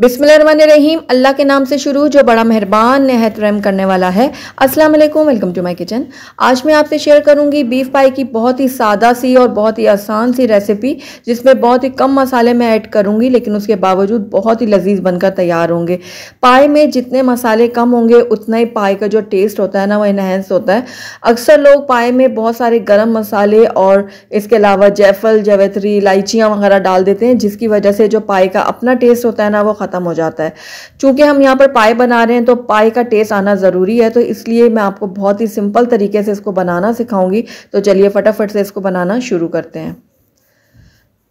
रहीम अल्लाह के नाम से शुरू जो बड़ा मेहरबान नहत रम करने वाला है अस्सलाम वालेकुम वेलकम टू माय किचन आज मैं आपसे शेयर करूंगी बीफ पाई की बहुत ही सादा सी और बहुत ही आसान सी रेसिपी जिसमें बहुत ही कम मसाले मैं ऐड करूंगी लेकिन उसके बावजूद बहुत ही लजीज बनकर तैयार होंगे पाए में जितने मसाले कम होंगे उतना ही पाए का जो टेस्ट होता है ना वह इनहेंस होता है अक्सर लोग पाए में बहुत सारे गर्म मसाले और इसके अलावा जैफल जवैतरी इलायचियाँ वगैरह डाल देते हैं जिसकी वजह से जो पाए का अपना टेस्ट होता है ना वो ख़त्म हो जाता है चूँकि हम यहाँ पर पाए बना रहे हैं तो पाए का टेस्ट आना ज़रूरी है तो इसलिए मैं आपको बहुत ही सिंपल तरीके से इसको बनाना सिखाऊंगी तो चलिए फटाफट से इसको बनाना शुरू करते हैं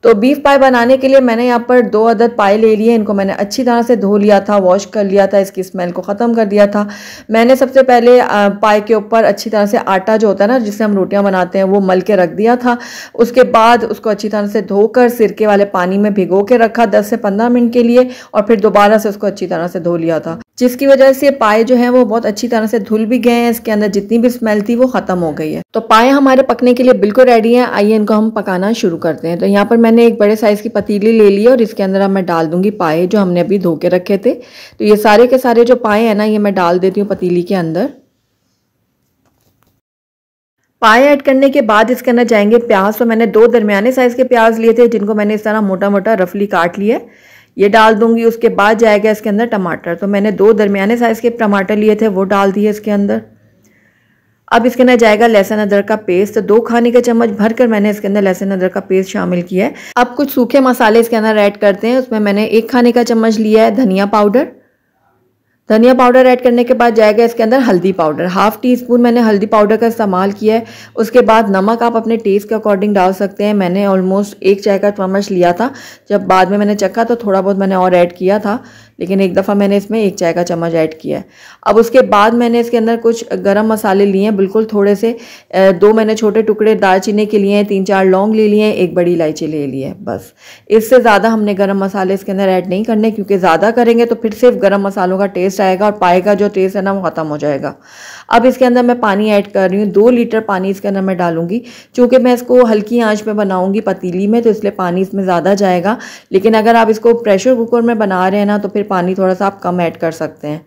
तो बीफ पाए बनाने के लिए मैंने यहाँ पर दो अदद पाए ले लिए इनको मैंने अच्छी तरह से धो लिया था वॉश कर लिया था इसकी स्मेल को ख़त्म कर दिया था मैंने सबसे पहले पाए के ऊपर अच्छी तरह से आटा जो होता है ना जिससे हम रोटियाँ बनाते हैं वो मल के रख दिया था उसके बाद उसको अच्छी तरह से धोकर सिरके वाले पानी में भिगो के रखा दस से पंद्रह मिनट के लिए और फिर दोबारा से उसको अच्छी तरह से धो लिया था जिसकी वजह से पाए जो है वो बहुत अच्छी तरह से धुल भी गए हैं इसके अंदर जितनी भी स्मेल थी वो ख़त्म हो गई है तो पाए हमारे पकने के लिए बिल्कुल रेडी हैं आइए इनको हम पकाना शुरू करते हैं तो यहाँ पर मैं मैंने एक बड़े साइज़ की पतीली ले ली है और इसके अंदर अब मैं डाल दूंगी पाए जो हमने अभी धो के रखे थे तो ये सारे के सारे जो पाए हैं ना ये मैं डाल देती हूँ पतीली के अंदर पाए ऐड करने के बाद इसके अंदर जाएंगे प्याज तो मैंने दो दरमियाने साइज़ के प्याज लिए थे जिनको मैंने इस तरह मोटा मोटा रफली काट लिया ये डाल दूंगी उसके बाद जाएगा इसके अंदर टमाटर तो मैंने दो दरमियाने साइज़ के टमाटर लिए थे वो डाल दिए इसके अंदर अब इसके अंदर जाएगा लहसन अदरक का पेस्ट दो खाने का चम्मच भर कर मैंने इसके अंदर लहसन अदरक का पेस्ट शामिल किया है अब कुछ सूखे मसाले इसके अंदर ऐड करते हैं उसमें मैंने एक खाने का चम्मच लिया है धनिया पाउडर धनिया पाउडर ऐड करने के बाद जाएगा इसके अंदर हल्दी पाउडर हाफ टी स्पून मैंने हल्दी पाउडर का इस्तेमाल किया है उसके बाद नमक आप अपने टेस्ट के अकॉर्डिंग डाल सकते हैं मैंने ऑलमोस्ट एक चाय का चम्मच लिया था जब बाद में मैंने चखा तो थोड़ा बहुत मैंने और ऐड किया था लेकिन एक दफ़ा मैंने इसमें एक चाय का चम्मच ऐड किया है अब उसके बाद मैंने इसके अंदर कुछ गरम मसाले लिए हैं बिल्कुल थोड़े से दो मैंने छोटे टुकड़े दालचीनी के लिए हैं तीन चार लौंग ले लिए हैं एक बड़ी इलायची ले ली है बस इससे ज़्यादा हमने गर्म मसाले इसके अंदर ऐड नहीं करने क्योंकि ज़्यादा करेंगे तो फिर सिर्फ गर्म मसालों का टेस्ट आएगा और पाए का जो टेस्ट है ना वो ख़त्म हो जाएगा अब इसके अंदर मैं पानी ऐड कर रही हूँ दो लीटर पानी इसके अंदर मैं डालूंगी चूँकि मैं इसको हल्की आंच में बनाऊँगी पतीली में तो इसलिए पानी इसमें ज़्यादा जाएगा लेकिन अगर आप इसको प्रेशर कुकर में बना रहे हैं ना तो फिर पानी थोड़ा सा आप कम ऐड कर सकते हैं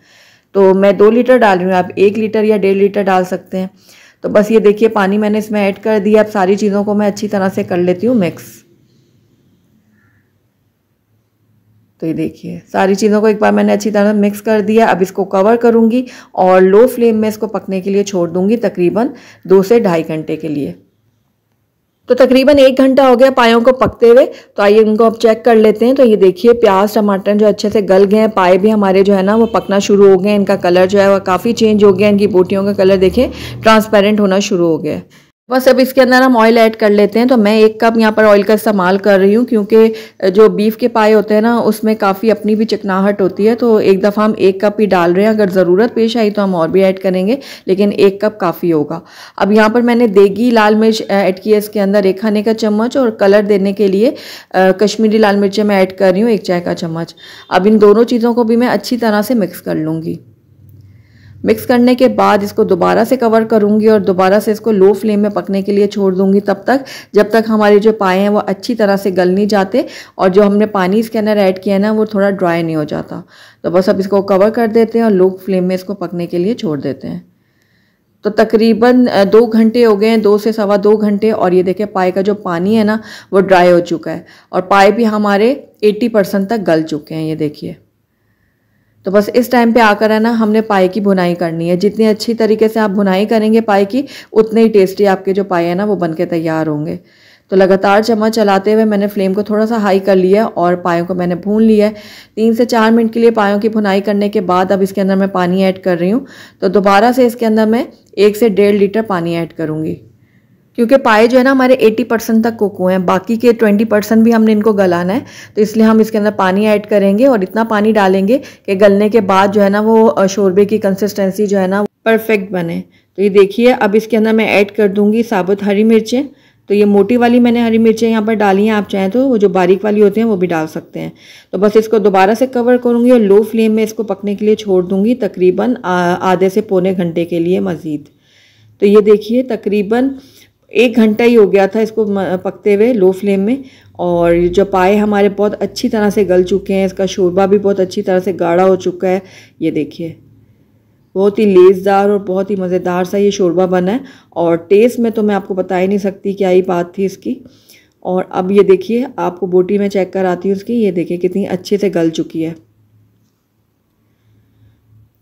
तो मैं दो लीटर डाल रही हूँ आप एक लीटर या डेढ़ लीटर डाल सकते हैं तो बस ये देखिए पानी मैंने इसमें ऐड कर दिया अब सारी चीज़ों को मैं अच्छी तरह से कर लेती हूँ मिक्स तो ये देखिए सारी चीज़ों को एक बार मैंने अच्छी तरह मिक्स कर दिया अब इसको कवर करूँगी और लो फ्लेम में इसको पकने के लिए छोड़ दूँगी तकरीबन दो से ढाई घंटे के लिए तो तकरीबन एक घंटा हो गया पायों को पकते हुए तो आइए उनको अब चेक कर लेते हैं तो ये देखिए प्याज टमाटर जो अच्छे से गल गए हैं पाए भी हमारे जो है ना वो पकना शुरू हो गए इनका कलर जो है वो काफ़ी चेंज हो गया इनकी बोटियों का कलर देखें ट्रांसपेरेंट होना शुरू हो गया है बस अब इसके अंदर हम ऑयल ऐड कर लेते हैं तो मैं एक कप यहाँ पर ऑयल का इस्तेमाल कर रही हूँ क्योंकि जो बीफ के पाए होते हैं ना उसमें काफ़ी अपनी भी चिकनाहट होती है तो एक दफ़ा हम एक कप ही डाल रहे हैं अगर ज़रूरत पेश आई तो हम और भी ऐड करेंगे लेकिन एक कप काफ़ी होगा अब यहाँ पर मैंने देगी लाल मिर्च ऐड की है इसके अंदर एक खाने का चम्मच और कलर देने के लिए कश्मीरी लाल मिर्चें मैं ऐड कर रही हूँ एक चाय का चम्मच अब इन दोनों चीज़ों को भी मैं अच्छी तरह से मिक्स कर लूँगी मिक्स करने के बाद इसको दोबारा से कवर करूँगी और दोबारा से इसको लो फ्लेम में पकने के लिए छोड़ दूँगी तब तक जब तक हमारे जो पाए हैं वो अच्छी तरह से गल नहीं जाते और जो हमने पानी इसके अंदर ऐड किया ना वो थोड़ा ड्राई नहीं हो जाता तो बस अब इसको कवर कर देते हैं और लो फ्लेम में इसको पकने के लिए छोड़ देते हैं तो तकरीबन दो घंटे हो गए हैं दो से सवा दो घंटे और ये देखें पाए का जो पानी है ना वो ड्राई हो चुका है और पाए भी हमारे 80 परसेंट तक गल चुके हैं ये देखिए तो बस इस टाइम पे आकर है ना हमने पाए की भुनाई करनी है जितनी अच्छी तरीके से आप भुनाई करेंगे पाए की उतने ही टेस्टी आपके जो पाए हैं ना वो बन के तैयार होंगे तो लगातार चम्मच चलाते हुए मैंने फ्लेम को थोड़ा सा हाई कर लिया और पायों को मैंने भून लिया है तीन से चार मिनट के लिए पायों की भुनाई करने के बाद अब इसके अंदर मैं पानी ऐड कर रही हूँ तो दोबारा से इसके अंदर मैं एक से डेढ़ लीटर पानी ऐड करूँगी क्योंकि पाए जो है ना हमारे 80 परसेंट तक कुक हुए हैं बाकी के 20 परसेंट भी हमने इनको गलाना है तो इसलिए हम इसके अंदर पानी ऐड करेंगे और इतना पानी डालेंगे कि गलने के बाद जो है ना वो शोरबे की कंसिस्टेंसी जो है ना परफेक्ट बने तो ये देखिए अब इसके अंदर मैं ऐड कर दूँगी साबुत हरी मिर्चें तो ये मोटी वाली मैंने हरी मिर्चें यहाँ पर डाली हैं आप चाहें तो वो जो बारीक वाली होती हैं वो भी डाल सकते हैं तो बस इसको दोबारा से कवर करूँगी और लो फ्लेम में इसको पकने के लिए छोड़ दूँगी तकरीबन आधे से पौने घंटे के लिए मज़ीद तो ये देखिए तकरीबन एक घंटा ही हो गया था इसको पकते हुए लो फ्लेम में और जो पाए हमारे बहुत अच्छी तरह से गल चुके हैं इसका शोरबा भी बहुत अच्छी तरह से गाढ़ा हो चुका है ये देखिए बहुत ही लेसदार और बहुत ही मज़ेदार सा ये शोरबा बना है और टेस्ट में तो मैं आपको बता ही नहीं सकती क्या ही बात थी इसकी और अब ये देखिए आपको बोटी में चेक कर आती हूँ उसकी ये देखिए कितनी अच्छे से गल चुकी है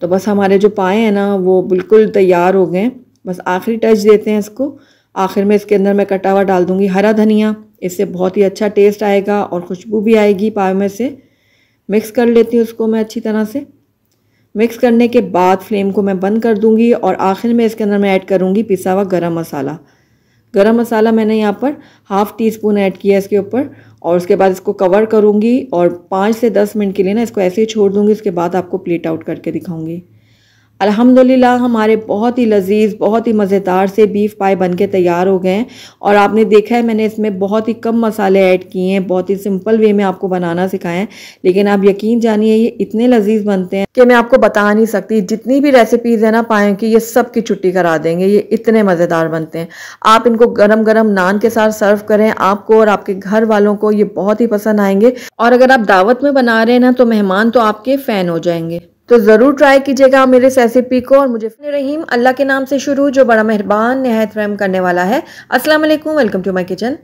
तो बस हमारे जो पाए हैं ना वो बिल्कुल तैयार हो गए बस आखिरी टच देते हैं इसको आखिर में इसके अंदर मैं कटा हुआ डाल दूँगी हरा धनिया इससे बहुत ही अच्छा टेस्ट आएगा और खुशबू भी आएगी पाव में से मिक्स कर लेती हूँ उसको मैं अच्छी तरह से मिक्स करने के बाद फ्लेम को मैं बंद कर दूँगी और आखिर में इसके अंदर मैं ऐड करूँगी पिसा हुआ गरम मसाला गरम मसाला मैंने यहाँ पर हाफ़ टी स्पून ऐड किया इसके ऊपर और उसके बाद इसको कवर करूँगी और पाँच से दस मिनट के लिए ना इसको ऐसे ही छोड़ दूँगी उसके बाद आपको प्लेट आउट करके दिखाऊँगी अल्हम्दुलिल्लाह हमारे बहुत ही लजीज बहुत ही मज़ेदार से बीफ पाए बन के तैयार हो गए हैं और आपने देखा है मैंने इसमें बहुत ही कम मसाले ऐड किए हैं बहुत ही सिंपल वे में आपको बनाना सिखाए हैं लेकिन आप यकीन जानिए ये इतने लजीज बनते हैं कि मैं आपको बता नहीं सकती जितनी भी रेसिपीज़ है ना पाए कि ये सब की छुट्टी करा देंगे ये इतने मज़ेदार बनते हैं आप इनको गर्म गर्म नान के साथ सर्व करें आपको और आपके घर वालों को ये बहुत ही पसंद आएंगे और अगर आप दावत में बना रहे हैं ना तो मेहमान तो आपके फ़ैन हो जाएंगे तो ज़रूर ट्राई कीजिएगा मेरे इस रेसिपी को और मुझे रहीम अल्लाह के नाम से शुरू जो बड़ा मेहरबान नहायत रहम करने वाला है अस्सलाम वालेकुम वेलकम टू माय किचन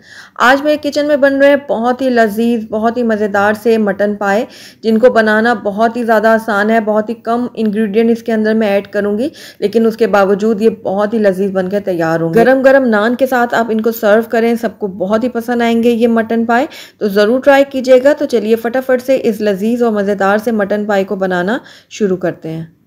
आज मेरे किचन में बन रहे बहुत ही लजीज बहुत ही मज़ेदार से मटन पाए जिनको बनाना बहुत ही ज़्यादा आसान है बहुत ही कम इन्ग्रीडियंट इसके अंदर मैं ऐड करूँगी लेकिन उसके बावजूद ये बहुत ही लजीज बन तैयार होंगे गर्म गर्म नान के साथ आप इनको सर्व करें सबको बहुत ही पसंद आएंगे ये मटन पाए तो ज़रूर ट्राई कीजिएगा तो चलिए फटाफट से इस लजीज और मज़ेदार से मटन पाए को बनाना शुरू करते हैं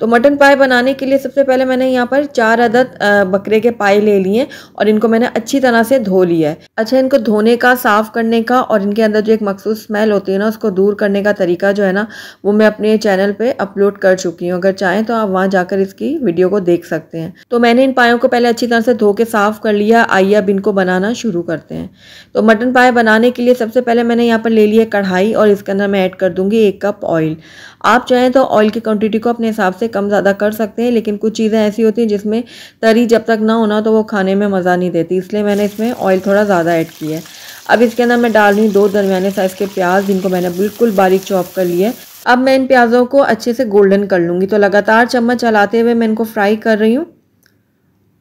तो मटन पाए बनाने के लिए सबसे पहले मैंने यहाँ पर चार अदद बकरे के पाए ले लिए और इनको मैंने अच्छी तरह से धो लिया है अच्छा इनको धोने का साफ़ करने का और इनके अंदर जो एक मखसूस स्मेल होती है ना उसको दूर करने का तरीका जो है ना वो मैं अपने चैनल पर अपलोड कर चुकी हूँ अगर चाहें तो आप वहाँ जाकर इसकी वीडियो को देख सकते हैं तो मैंने इन पायों को पहले अच्छी तरह से धो के साफ़ कर लिया आइए अब इनको बनाना शुरू करते हैं तो मटन पाए बनाने के लिए सबसे पहले मैंने यहाँ पर ले लिया कढ़ाई और इसके अंदर मैं ऐड कर दूँगी एक कप ऑयल आप चाहें तो ऑयल की क्वान्टिटी को अपने हिसाब से से कम ज़्यादा कर सकते हैं लेकिन कुछ चीज़ें ऐसी होती हैं जिसमें तरी जब तक ना होना तो वो खाने में मज़ा नहीं देती इसलिए मैंने इसमें ऑयल थोड़ा ज़्यादा ऐड किया है अब इसके अंदर मैं डाल रही हूँ दो दरमियाने साइज़ के प्याज जिनको मैंने बिल्कुल बारीक चॉप कर लिया है अब मैं इन प्याज़ों को अच्छे से गोल्डन कर लूँगी तो लगातार चम्मच चलाते हुए मैं इनको फ्राई कर रही हूँ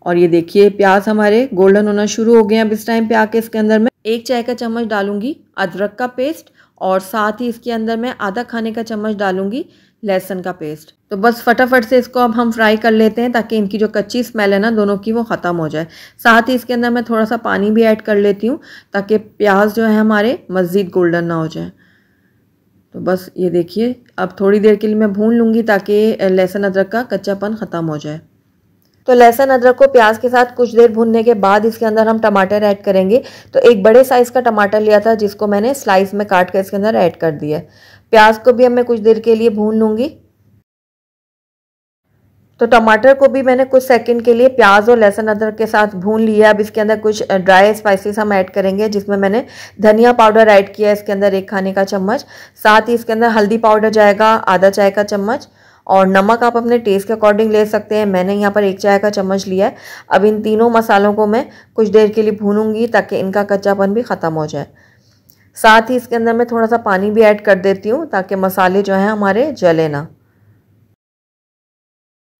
और ये देखिए प्याज हमारे गोल्डन होना शुरू हो गए अब इस टाइम प्याज के इसके अंदर मैं एक चाय का चम्मच डालूंगी अदरक का पेस्ट और साथ ही इसके अंदर मैं आधा खाने का चम्मच डालूंगी लहसुन का पेस्ट तो बस फटाफट से इसको अब हम फ्राई कर लेते हैं ताकि इनकी जो कच्ची स्मेल है ना दोनों की वो ख़त्म हो जाए साथ ही इसके अंदर मैं थोड़ा सा पानी भी ऐड कर लेती हूँ ताकि प्याज जो है हमारे मज़ीद गोल्डन ना हो जाए तो बस ये देखिए अब थोड़ी देर के लिए मैं भून लूँगी ताकि लहसुन अदरक का कच्चापन ख़त्म हो जाए तो लहसुन अदरक को प्याज के साथ कुछ देर भूनने के बाद इसके अंदर हम टमाटर ऐड करेंगे तो एक बड़े साइज़ का टमाटर लिया था जिसको मैंने स्लाइस में काट कर इसके अंदर ऐड कर दिया प्याज को भी अब मैं कुछ देर के लिए भून लूँगी तो टमाटर को भी मैंने कुछ सेकंड के लिए प्याज और लहसुन अदरक के साथ भून लिया अब इसके अंदर कुछ ड्राई स्पाइसेस हम ऐड करेंगे जिसमें मैंने धनिया पाउडर ऐड किया है इसके अंदर एक खाने का चम्मच साथ ही इसके अंदर हल्दी पाउडर जाएगा आधा चाय का चम्मच और नमक आप अपने टेस्ट के अकॉर्डिंग ले सकते हैं मैंने यहाँ पर एक चाय का चम्मच लिया है अब इन तीनों मसालों को मैं कुछ देर के लिए भूनूंगी ताकि इनका कच्चापन भी ख़त्म हो जाए साथ ही इसके अंदर मैं थोड़ा सा पानी भी ऐड कर देती हूँ ताकि मसाले जो हैं हमारे जले ना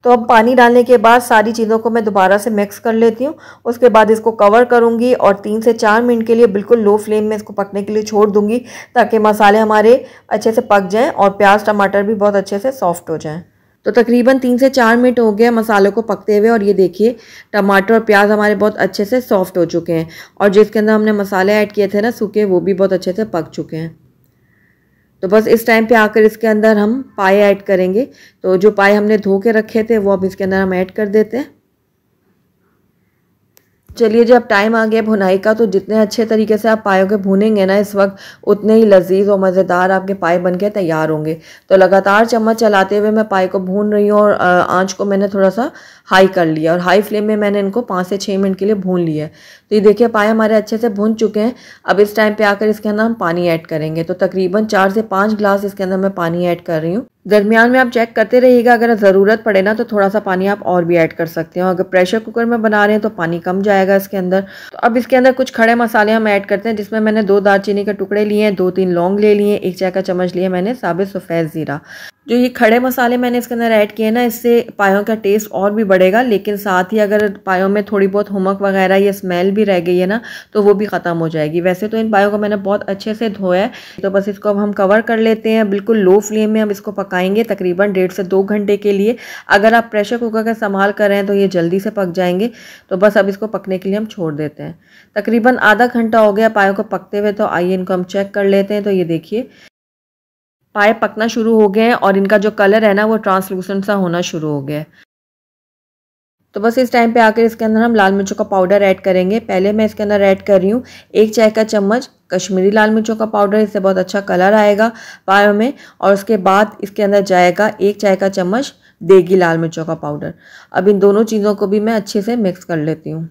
तो अब पानी डालने के बाद सारी चीज़ों को मैं दोबारा से मिक्स कर लेती हूँ उसके बाद इसको कवर करूँगी और तीन से चार मिनट के लिए बिल्कुल लो फ्लेम में इसको पकने के लिए छोड़ दूँगी ताकि मसाले हमारे अच्छे से पक जाएँ और प्याज टमाटर भी बहुत अच्छे से सॉफ्ट हो जाएँ तो तकरीबन तीन से चार मिनट हो गया मसालों को पकते हुए और ये देखिए टमाटर और प्याज हमारे बहुत अच्छे से सॉफ्ट हो चुके हैं और जिसके अंदर हमने मसाले ऐड किए थे ना सूखे वो भी बहुत अच्छे से पक चुके हैं तो बस इस टाइम पे आकर इसके अंदर हम पाए ऐड करेंगे तो जो पाए हमने धो के रखे थे वो अब इसके अंदर हम ऐड कर देते हैं चलिए जब अब टाइम आ गया भुनाई का तो जितने अच्छे तरीके से आप पायों के भुनेंगे ना इस वक्त उतने ही लजीज और मज़ेदार आपके पाए बन के तैयार होंगे तो लगातार चम्मच चलाते हुए मैं पाए को भून रही हूँ और आँच को मैंने थोड़ा सा हाई कर लिया और हाई फ्लेम में मैंने इनको पाँच से छः मिनट के लिए भून लिया है तो ये देखिए पाए हमारे अच्छे से भून चुके हैं अब इस टाइम पर आकर इसके अंदर हम पानी ऐड करेंगे तो तकरीबन चार से पाँच ग्लास इसके अंदर मैं पानी ऐड कर रही हूँ दरमियान में आप चेक करते रहिएगा अगर ज़रूरत पड़े ना तो थोड़ा सा पानी आप और भी ऐड कर सकते हो अगर प्रेशर कुकर में बना रहे हैं तो पानी कम जाएगा इसके अंदर तो अब इसके अंदर कुछ खड़े मसाले हम ऐड करते हैं जिसमें मैंने दो दालचीनी के टुकड़े लिए हैं दो तीन लौंग ले लिए एक चाय का चम्मच लिए मैंने साबित सफ़ेद ज़ीरा जो ये खड़े मसाले मैंने इसके अंदर ऐड किए ना इससे पायों का टेस्ट और भी बढ़ेगा लेकिन साथ ही अगर पायों में थोड़ी बहुत होमक वगैरह या स्मेल भी रह गई है ना तो वो भी ख़त्म हो जाएगी वैसे तो इन पायों को मैंने बहुत अच्छे से धोया है तो बस इसको अब हम कवर कर लेते हैं बिल्कुल लो फ्लेम में हम इसको पकाएंगे तकरीबन डेढ़ से दो घंटे के लिए अगर आप प्रेशर कुकर का संभाल कर रहे हैं तो ये जल्दी से पक जाएंगे तो बस अब इसको पकने के लिए हम छोड़ देते हैं तकरीबन आधा घंटा हो गया पायों को पकते हुए तो आइए इनको हम चेक कर लेते हैं तो ये देखिए पाए पकना शुरू हो गए हैं और इनका जो कलर है ना वो ट्रांसलूसेंट सा होना शुरू हो गया है तो बस इस टाइम पे आकर इसके अंदर हम लाल मिर्चों का पाउडर ऐड करेंगे पहले मैं इसके अंदर ऐड कर रही हूँ एक चाय का चम्मच कश्मीरी लाल मिर्चों का पाउडर इससे बहुत अच्छा कलर आएगा पायों में और उसके बाद इसके अंदर जाएगा एक चाय का चम्मच देगी लाल मिर्चों का पाउडर अब इन दोनों चीज़ों को भी मैं अच्छे से मिक्स कर लेती हूँ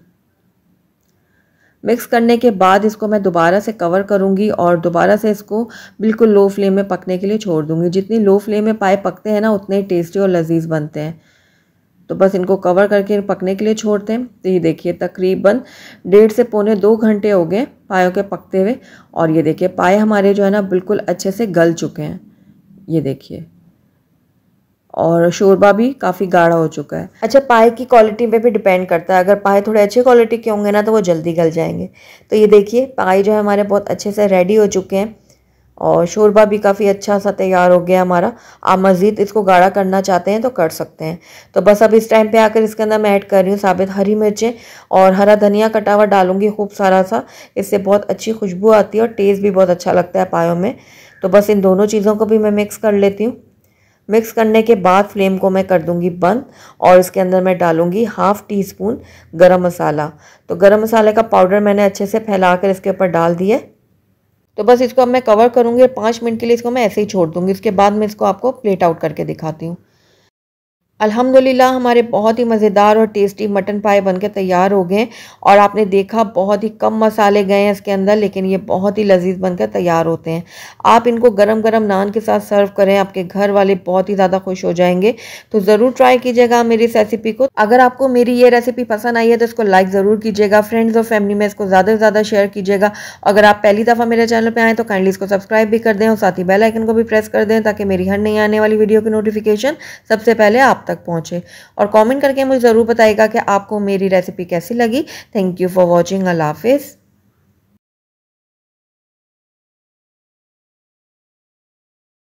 मिक्स करने के बाद इसको मैं दोबारा से कवर करूँगी और दोबारा से इसको बिल्कुल लो फ्लेम में पकने के लिए छोड़ दूंगी जितनी लो फ्लेम में पाए पकते हैं ना उतने ही टेस्टी और लजीज़ बनते हैं तो बस इनको कवर करके पकने के लिए छोड़ते हैं तो ये देखिए तकरीबन डेढ़ से पौने दो घंटे हो गए पायों के पकते हुए और ये देखिए पाए हमारे जो है ना बिल्कुल अच्छे से गल चुके हैं ये देखिए और शोरबा भी काफ़ी गाढ़ा हो चुका है अच्छा पाए की क्वालिटी पे भी डिपेंड करता है अगर पाए थोड़े अच्छे क्वालिटी के होंगे ना तो वो जल्दी गल जाएंगे तो ये देखिए पाए जो है हमारे बहुत अच्छे से रेडी हो चुके हैं और शोरबा भी काफ़ी अच्छा सा तैयार हो गया हमारा आप मज़ीद इसको गाढ़ा करना चाहते हैं तो कर सकते हैं तो बस अब इस टाइम पे आकर इसके अंदर मैं ऐड कर रही हूँ साबित हरी मिर्चें और हरा धनिया कटा हुआ डालूंगी खूब सारा सा इससे बहुत अच्छी खुशबू आती है और टेस्ट भी बहुत अच्छा लगता है पायों में तो बस इन दोनों चीज़ों को भी मैं मिक्स कर लेती हूँ मिक्स करने के बाद फ्लेम को मैं कर दूंगी बंद और इसके अंदर मैं डालूंगी हाफ़ टी स्पून गरम मसाला तो गरम मसाले का पाउडर मैंने अच्छे से फैला कर इसके ऊपर डाल दिए तो बस इसको अब मैं कवर करूँगी और पाँच मिनट के लिए इसको मैं ऐसे ही छोड़ दूँगी उसके बाद मैं इसको आपको प्लेट आउट करके दिखाती हूँ अल्हम्दुलिल्लाह हमारे बहुत ही मज़ेदार और टेस्टी मटन पाए बनके तैयार हो गए और आपने देखा बहुत ही कम मसाले गए हैं इसके अंदर लेकिन ये बहुत ही लजीज बनकर तैयार होते हैं आप इनको गरम गरम नान के साथ सर्व करें आपके घर वाले बहुत ही ज़्यादा खुश हो जाएंगे तो ज़रूर ट्राई कीजिएगा मेरी इस रेसिपी को अगर आपको मेरी ये रेसिपी पसंद आई है तो इसको लाइक ज़रूर कीजिएगा फ्रेंड्स और फैमिली में इसको ज़्यादा से ज़्यादा शेयर कीजिएगा अगर आप पहली दफ़ा मेरे चैनल पर आएँ तो काइंडली इसको सब्सक्राइब भी कर दें और साथ ही बेलाइकन को भी प्रेस कर दें ताकि मेरी हर नहीं आने वाली वीडियो की नोटिफिकेशन सबसे पहले आप तक पहुँचे और कॉमेंट करके मुझे ज़रूर बताएगा कि आपको मेरी रेसिपी कैसी लगी थैंक यू फॉर वॉचिंग अल्लाह हाफिज़